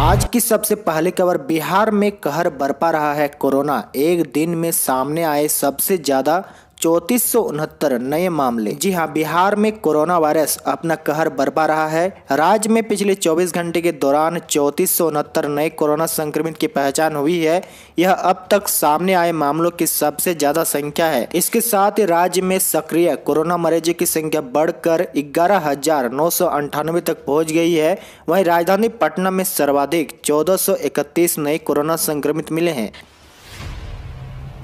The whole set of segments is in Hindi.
आज की सबसे पहली खबर बिहार में कहर बरपा रहा है कोरोना एक दिन में सामने आए सबसे ज्यादा चौतीस नए मामले जी हाँ बिहार में कोरोना वायरस अपना कहर बरपा रहा है राज्य में पिछले 24 घंटे के दौरान चौतीस नए कोरोना संक्रमित की पहचान हुई है यह अब तक सामने आए मामलों की सबसे ज्यादा संख्या है इसके साथ ही राज्य में सक्रिय कोरोना मरीजों की संख्या बढ़कर ग्यारह हजार नौ सौ तक पहुँच गई है वही राजधानी पटना में सर्वाधिक चौदह सौ इकतीस नए कोरोना संक्रमित मिले हैं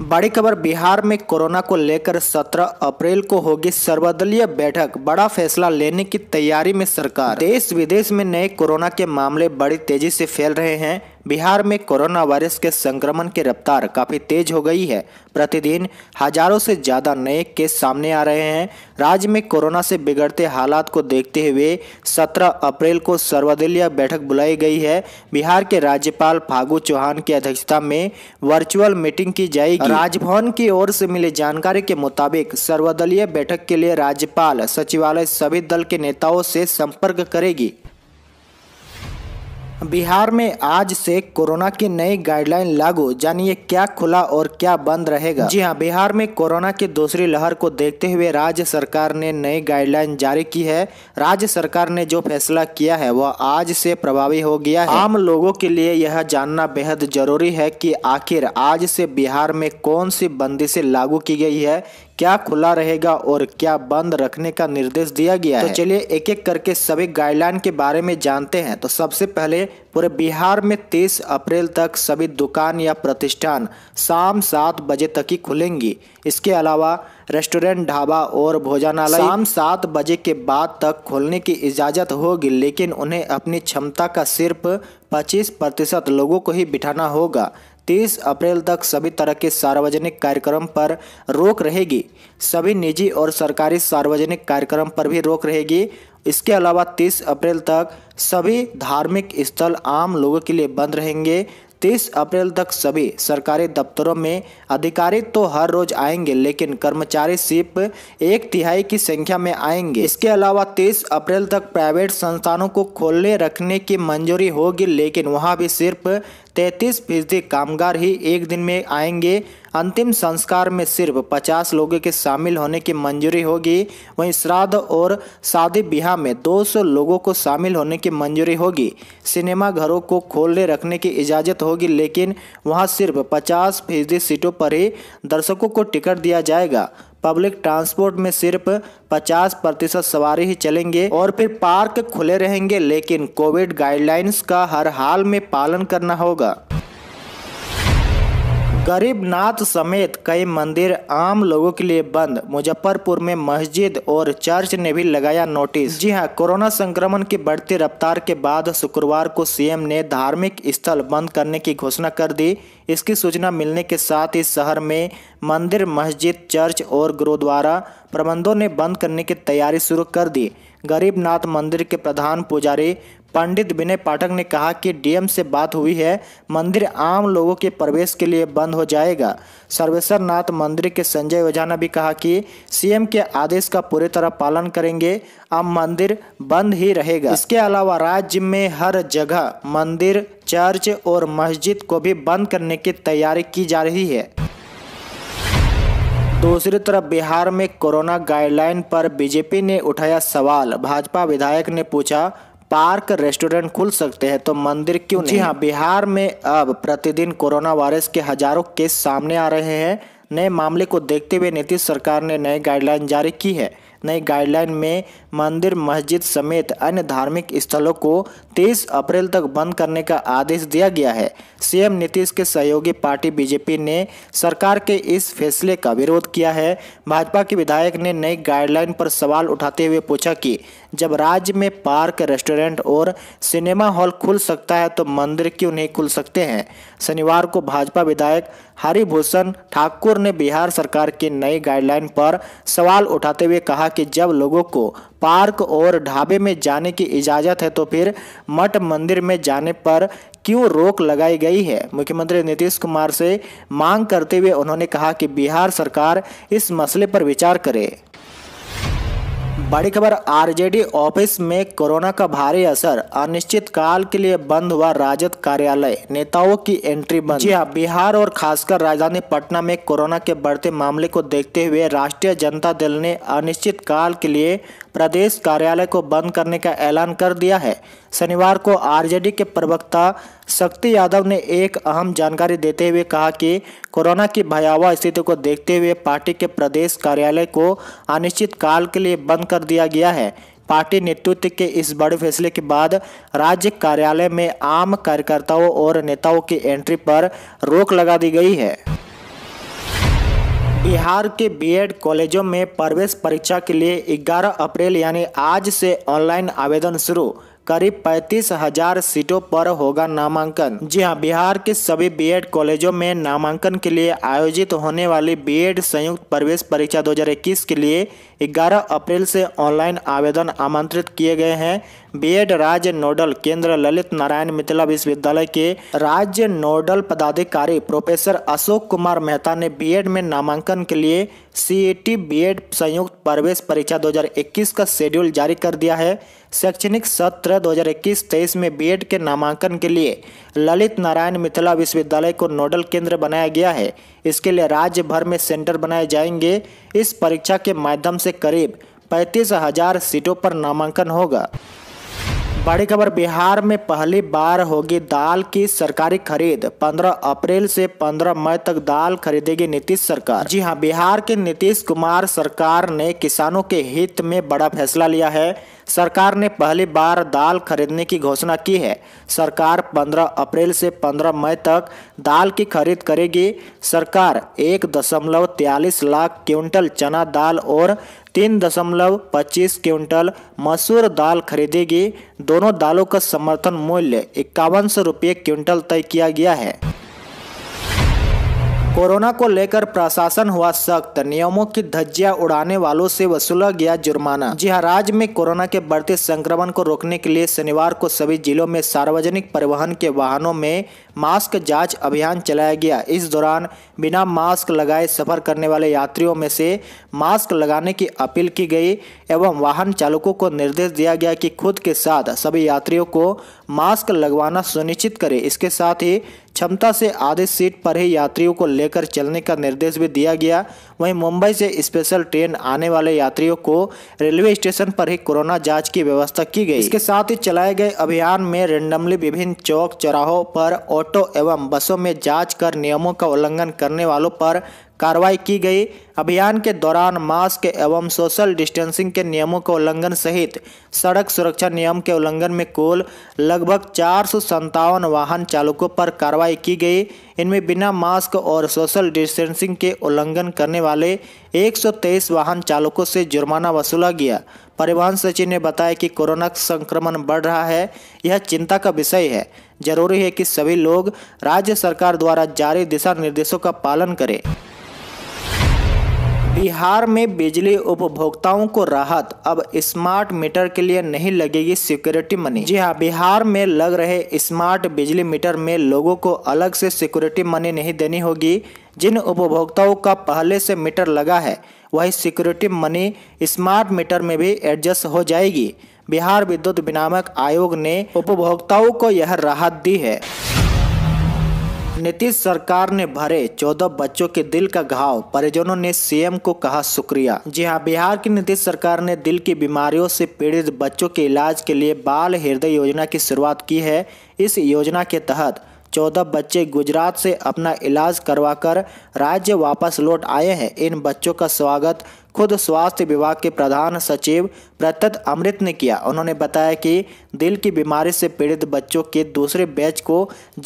बड़ी खबर बिहार में कोरोना को लेकर 17 अप्रैल को होगी सर्वदलीय बैठक बड़ा फैसला लेने की तैयारी में सरकार देश विदेश में नए कोरोना के मामले बड़ी तेजी से फैल रहे हैं बिहार में कोरोना वायरस के संक्रमण की रफ्तार काफ़ी तेज हो गई है प्रतिदिन हजारों से ज़्यादा नए केस सामने आ रहे हैं राज्य में कोरोना से बिगड़ते हालात को देखते हुए 17 अप्रैल को सर्वदलीय बैठक बुलाई गई है बिहार के राज्यपाल फागू चौहान की अध्यक्षता में वर्चुअल मीटिंग की जाएगी राजभवन की ओर से मिली जानकारी के मुताबिक सर्वदलीय बैठक के लिए राज्यपाल सचिवालय सभी दल के नेताओं से संपर्क करेगी बिहार में आज से कोरोना के नए गाइडलाइन लागू जानिए क्या खुला और क्या बंद रहेगा जी हां बिहार में कोरोना की दूसरी लहर को देखते हुए राज्य सरकार ने नई गाइडलाइन जारी की है राज्य सरकार ने जो फैसला किया है वह आज से प्रभावी हो गया है आम लोगों के लिए यह जानना बेहद जरूरी है कि आखिर आज से बिहार में कौन सी बंदिशें लागू की गई है क्या खुला रहेगा और क्या बंद रखने का निर्देश दिया गया तो है तो चलिए एक एक करके सभी गाइडलाइन के बारे में जानते हैं तो सबसे पहले पूरे बिहार में 30 अप्रैल तक सभी दुकान या प्रतिष्ठान शाम सात बजे तक ही खुलेंगी इसके अलावा रेस्टोरेंट ढाबा और भोजनालय शाम सात बजे के बाद तक खोलने की इजाज़त होगी लेकिन उन्हें अपनी क्षमता का सिर्फ 25 प्रतिशत लोगों को ही बिठाना होगा 30 अप्रैल तक सभी तरह के सार्वजनिक कार्यक्रम पर रोक रहेगी सभी निजी और सरकारी सार्वजनिक कार्यक्रम पर भी रोक रहेगी इसके अलावा 30 अप्रैल तक सभी धार्मिक स्थल आम लोगों के लिए बंद रहेंगे 30 अप्रैल तक सभी सरकारी दफ्तरों में अधिकारी तो हर रोज आएंगे लेकिन कर्मचारी सिर्फ एक तिहाई की संख्या में आएंगे इसके अलावा 30 अप्रैल तक प्राइवेट संस्थानों को खोलने रखने की मंजूरी होगी लेकिन वहां भी सिर्फ तैंतीस फीसदी कामगार ही एक दिन में आएंगे अंतिम संस्कार में सिर्फ 50 लोगों के शामिल होने की मंजूरी होगी वहीं श्राद्ध और शादी ब्याह में 200 लोगों को शामिल होने की मंजूरी होगी सिनेमा घरों को खोलने रखने की इजाज़त होगी लेकिन वहां सिर्फ 50 फीसदी सीटों पर ही दर्शकों को टिकट दिया जाएगा पब्लिक ट्रांसपोर्ट में सिर्फ 50 प्रतिशत सवारी ही चलेंगे और फिर पार्क खुले रहेंगे लेकिन कोविड गाइडलाइंस का हर हाल में पालन करना होगा गरीबनाथ समेत कई मंदिर आम लोगों के लिए बंद मुजफ्फरपुर में मस्जिद और चर्च ने भी लगाया नोटिस जी हां कोरोना संक्रमण की बढ़ती रफ्तार के बाद शुक्रवार को सीएम ने धार्मिक स्थल बंद करने की घोषणा कर दी इसकी सूचना मिलने के साथ ही शहर में मंदिर मस्जिद चर्च और गुरुद्वारा प्रबंधों ने बंद करने की तैयारी शुरू कर दी गरीबनाथ मंदिर के प्रधान पुजारी पंडित विनय पाठक ने कहा कि डीएम से बात हुई है मंदिर आम लोगों के प्रवेश के लिए बंद हो जाएगा सर्वेश्वर नाथ मंदिर के संजय ओझा ने भी कहा कि सीएम के आदेश का पूरी तरह पालन करेंगे अब मंदिर बंद ही रहेगा इसके अलावा राज्य में हर जगह मंदिर चर्च और मस्जिद को भी बंद करने की तैयारी की जा रही है दूसरी तरफ बिहार में कोरोना गाइडलाइन पर बीजेपी ने उठाया सवाल भाजपा विधायक ने पूछा पार्क रेस्टोरेंट खुल सकते हैं तो मंदिर क्यों नहीं हाँ बिहार में अब प्रतिदिन कोरोना वायरस के हजारों केस सामने आ रहे हैं नए मामले को देखते हुए नीतीश सरकार ने नए गाइडलाइन जारी की है नई गाइडलाइन में मंदिर मस्जिद समेत अन्य धार्मिक स्थलों को 30 अप्रैल तक बंद करने का आदेश दिया गया है सीएम नीतीश के सहयोगी पार्टी बीजेपी ने सरकार के इस फैसले का विरोध किया है भाजपा के विधायक ने नई गाइडलाइन पर सवाल उठाते हुए पूछा कि जब राज्य में पार्क रेस्टोरेंट और सिनेमा हॉल खुल सकता है तो मंदिर क्यों नहीं खुल सकते हैं शनिवार को भाजपा विधायक हरिभूषण ठाकुर ने बिहार सरकार की नई गाइडलाइन पर सवाल उठाते हुए कहा कि जब लोगों को पार्क और ढाबे में जाने की इजाज़त है तो फिर मठ मंदिर में जाने पर क्यों रोक लगाई गई है मुख्यमंत्री नीतीश कुमार से मांग करते हुए उन्होंने कहा कि बिहार सरकार इस मसले पर विचार करे बड़ी खबर आरजेडी ऑफिस में कोरोना का भारी असर अनिश्चित काल के लिए बंद हुआ राजद कार्यालय नेताओं की एंट्री बंद जी हाँ बिहार और खासकर राजधानी पटना में कोरोना के बढ़ते मामले को देखते हुए राष्ट्रीय जनता दल ने अनिश्चित काल के लिए प्रदेश कार्यालय को बंद करने का ऐलान कर दिया है शनिवार को आरजेडी के प्रवक्ता शक्ति यादव ने एक अहम जानकारी देते हुए कहा कि कोरोना की भयावह स्थिति को देखते हुए पार्टी के प्रदेश कार्यालय को अनिश्चित काल के लिए बंद कर दिया गया है पार्टी नेतृत्व के इस बड़े फैसले के बाद राज्य कार्यालय में आम कार्यकर्ताओं और नेताओं की एंट्री पर रोक लगा दी गई है बिहार के बीएड कॉलेजों में प्रवेश परीक्षा के लिए 11 अप्रैल यानी आज से ऑनलाइन आवेदन शुरू करीब पैंतीस हजार सीटों पर होगा नामांकन जी हां बिहार के सभी बीएड कॉलेजों में नामांकन के लिए आयोजित होने वाली बीएड संयुक्त प्रवेश परीक्षा 2021 के लिए 11 अप्रैल से ऑनलाइन आवेदन आमंत्रित किए गए हैं बीएड राज्य नोडल केंद्र ललित नारायण मिथिला विश्वविद्यालय के राज्य नोडल पदाधिकारी प्रोफेसर अशोक कुमार मेहता ने बीएड में नामांकन के लिए सीएटी बीएड संयुक्त प्रवेश परीक्षा 2021 का शेड्यूल जारी कर दिया है शैक्षणिक सत्र 2021-23 में बीएड के नामांकन के लिए ललित नारायण मिथिला विश्वविद्यालय को नोडल केंद्र बनाया गया है इसके लिए राज्य भर में सेंटर बनाए जाएंगे इस परीक्षा के माध्यम से करीब पैंतीस हजार सीटों पर नामांकन होगा बड़ी खबर बिहार में पहली बार होगी दाल की सरकारी खरीद 15 अप्रैल से 15 मई तक दाल खरीदेगी नीतीश सरकार जी हां बिहार के नीतीश कुमार सरकार ने किसानों के हित में बड़ा फैसला लिया है सरकार ने पहली बार दाल खरीदने की घोषणा की है सरकार 15 अप्रैल से 15 मई तक दाल की खरीद करेगी सरकार एक दशमलव तयालीस लाख क्विंटल चना दाल और तीन दशमलव पच्चीस क्विंटल मसूर दाल खरीदेगी दोनों दालों का समर्थन मूल्य इक्यावन सौ रुपये क्विंटल तय किया गया है कोरोना को लेकर प्रशासन हुआ सख्त नियमों की धज्जियां उड़ाने वालों से वसूला गया जुर्माना जी हाँ राज्य में कोरोना के बढ़ते संक्रमण को रोकने के लिए शनिवार को सभी जिलों में सार्वजनिक परिवहन के वाहनों में मास्क जांच अभियान चलाया गया इस दौरान बिना मास्क लगाए सफर करने वाले यात्रियों में से मास्क लगाने की अपील की गई एवं वाहन चालकों को निर्देश दिया गया कि खुद के साथ सभी यात्रियों को मास्क लगवाना सुनिश्चित करें इसके साथ ही क्षमता से आधे सीट पर ही यात्रियों को लेकर चलने का निर्देश भी दिया गया वहीं मुंबई से स्पेशल ट्रेन आने वाले यात्रियों को रेलवे स्टेशन पर ही कोरोना जांच की व्यवस्था की गई इसके साथ ही चलाए गए अभियान में रेंडमली विभिन्न चौक चौराहों पर ऑटो एवं बसों में जाँच कर नियमों का उल्लंघन करने वालों पर कार्रवाई की गई अभियान के दौरान मास्क एवं सोशल डिस्टेंसिंग के नियमों के उल्लंघन सहित सड़क सुरक्षा नियम के उल्लंघन में कुल लगभग चार वाहन चालकों पर कार्रवाई की गई इनमें बिना मास्क और सोशल डिस्टेंसिंग के उल्लंघन करने वाले 123 वाहन चालकों से जुर्माना वसूला गया परिवहन सचिव ने बताया कि कोरोना संक्रमण बढ़ रहा है यह चिंता का विषय है जरूरी है कि सभी लोग राज्य सरकार द्वारा जारी दिशा निर्देशों का पालन करें बिहार में बिजली उपभोक्ताओं को राहत अब स्मार्ट मीटर के लिए नहीं लगेगी सिक्योरिटी मनी जी हाँ बिहार में लग रहे स्मार्ट बिजली मीटर में लोगों को अलग से सिक्योरिटी मनी नहीं देनी होगी जिन उपभोक्ताओं का पहले से मीटर लगा है वही सिक्योरिटी मनी स्मार्ट मीटर में भी एडजस्ट हो जाएगी बिहार विद्युत विनामक आयोग ने उपभोक्ताओं को यह राहत दी है नीतीश सरकार ने भरे चौदह बच्चों के दिल का घाव परिजनों ने सीएम को कहा शुक्रिया जी हाँ बिहार की नीतीश सरकार ने दिल की बीमारियों से पीड़ित बच्चों के इलाज के लिए बाल हृदय योजना की शुरुआत की है इस योजना के तहत चौदह बच्चे गुजरात से अपना इलाज करवाकर राज्य वापस लौट आए हैं इन बच्चों का स्वागत खुद स्वास्थ्य विभाग के प्रधान सचिव प्रतत अमृत ने किया उन्होंने बताया कि दिल की बीमारी से पीड़ित बच्चों के दूसरे बैच को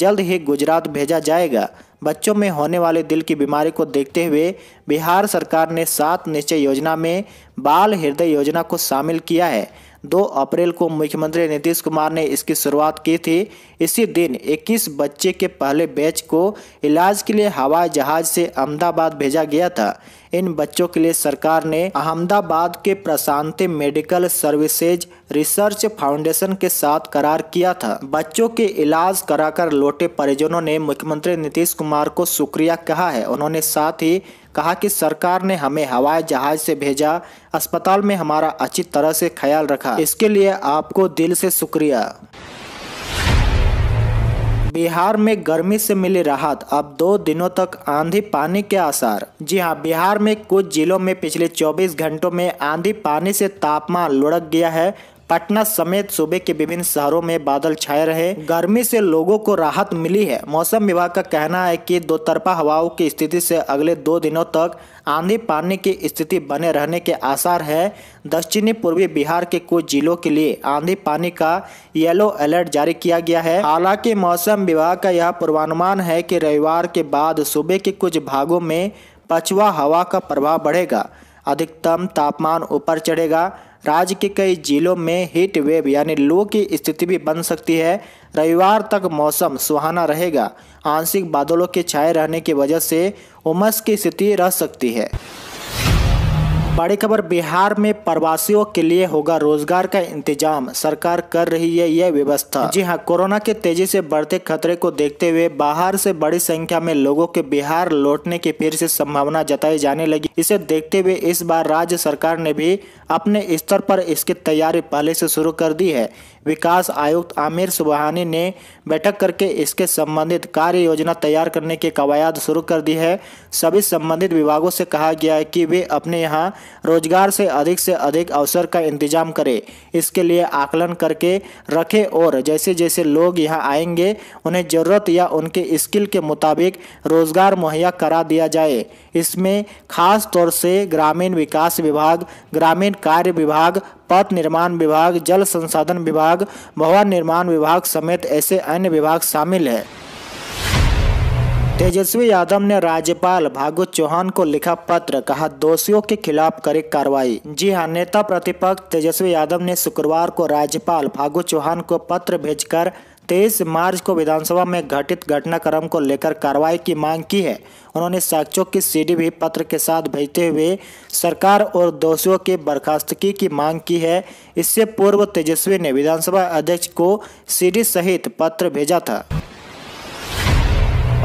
जल्द ही गुजरात भेजा जाएगा बच्चों में होने वाले दिल की बीमारी को देखते हुए बिहार सरकार ने सात निश्चय योजना में बाल हृदय योजना को शामिल किया है दो अप्रैल को मुख्यमंत्री नीतीश कुमार ने इसकी शुरुआत की थी इसी दिन 21 बच्चे के पहले बैच को इलाज के लिए हवाई जहाज से अहमदाबाद भेजा गया था इन बच्चों के लिए सरकार ने अहमदाबाद के Prashanti medical services research foundation के साथ करार किया था बच्चों के इलाज कराकर लौटे परिजनों ने मुख्यमंत्री नीतीश कुमार को शुक्रिया कहा है उन्होंने साथ ही कहा कि सरकार ने हमें हवाई जहाज से भेजा अस्पताल में हमारा अच्छी तरह से ख्याल रखा इसके लिए आपको दिल से शुक्रिया बिहार में गर्मी से मिली राहत अब दो दिनों तक आंधी पानी के आसार जी हाँ बिहार में कुछ जिलों में पिछले 24 घंटों में आंधी पानी से तापमान लुढ़क गया है पटना समेत सूबे के विभिन्न शहरों में बादल छाए रहे गर्मी से लोगों को राहत मिली है मौसम विभाग का कहना है कि दो तरफा हवाओं की स्थिति से अगले दो दिनों तक आंधी पानी की स्थिति बने रहने के आसार है दक्षिणी पूर्वी बिहार के कुछ जिलों के लिए आंधी पानी का येलो अलर्ट जारी किया गया है हालांकि मौसम विभाग का यह पूर्वानुमान है कि रविवार के बाद सूबे के कुछ भागों में पछुआ हवा का प्रभाव बढ़ेगा अधिकतम तापमान ऊपर चढ़ेगा राज्य के कई जिलों में हीट वेव यानी लू की स्थिति भी बन सकती है रविवार तक मौसम सुहाना रहेगा आंशिक बादलों के छाए रहने की वजह से उमस की स्थिति रह सकती है बड़ी खबर बिहार में प्रवासियों के लिए होगा रोजगार का इंतजाम सरकार कर रही है यह व्यवस्था जी हां कोरोना के तेजी से बढ़ते खतरे को देखते हुए बाहर से बड़ी संख्या में लोगों के बिहार लौटने की फिर से संभावना जताई जाने लगी इसे देखते हुए इस बार राज्य सरकार ने भी अपने स्तर पर इसकी तैयारी पहले से शुरू कर दी है विकास आयुक्त आमिर सुबहानी ने बैठक करके इसके संबंधित कार्य योजना तैयार करने की कवायद शुरू कर दी है सभी संबंधित विभागों से कहा गया है कि वे अपने यहाँ रोजगार से अधिक से अधिक अवसर का इंतजाम करें इसके लिए आकलन करके रखें और जैसे जैसे लोग यहाँ आएंगे उन्हें ज़रूरत या उनके स्किल के मुताबिक रोजगार मुहैया करा दिया जाए इसमें खास तौर से ग्रामीण विकास विभाग ग्रामीण कार्य विभाग पथ निर्माण विभाग जल संसाधन विभाग भवन निर्माण विभाग समेत ऐसे अन्य विभाग शामिल है तेजस्वी यादव ने राज्यपाल भागवत चौहान को लिखा पत्र कहा दोषियों के खिलाफ करे कार्रवाई जी हां नेता प्रतिपक्ष तेजस्वी यादव ने शुक्रवार को राज्यपाल भागवत चौहान को पत्र भेजकर तेईस मार्च को विधानसभा में घटित घटनाक्रम को लेकर कार्रवाई की मांग की है उन्होंने साक्ष्यों की सीडी भी पत्र के साथ भेजते हुए सरकार और दोषियों के बर्खास्तगी की मांग की है इससे पूर्व तेजस्वी ने विधानसभा अध्यक्ष को सीडी सहित पत्र भेजा था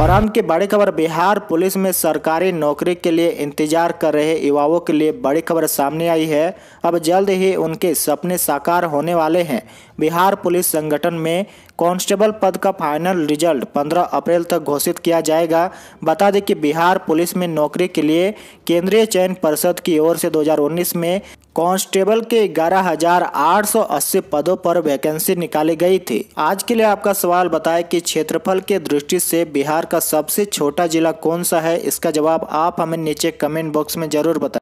और अंत की बड़ी खबर बिहार पुलिस में सरकारी नौकरी के लिए इंतजार कर रहे युवाओं के लिए बड़ी खबर सामने आई है अब जल्द ही उनके सपने साकार होने वाले हैं बिहार पुलिस संगठन में कांस्टेबल पद का फाइनल रिजल्ट 15 अप्रैल तक घोषित किया जाएगा बता दें कि बिहार पुलिस में नौकरी के लिए केंद्रीय चयन परिषद की ओर से 2019 में कांस्टेबल के 11,880 पदों पर वैकेंसी निकाली गई थी आज के लिए आपका सवाल बताएं कि क्षेत्रफल के दृष्टि से बिहार का सबसे छोटा जिला कौन सा है इसका जवाब आप हमें नीचे कमेंट बॉक्स में जरूर बताए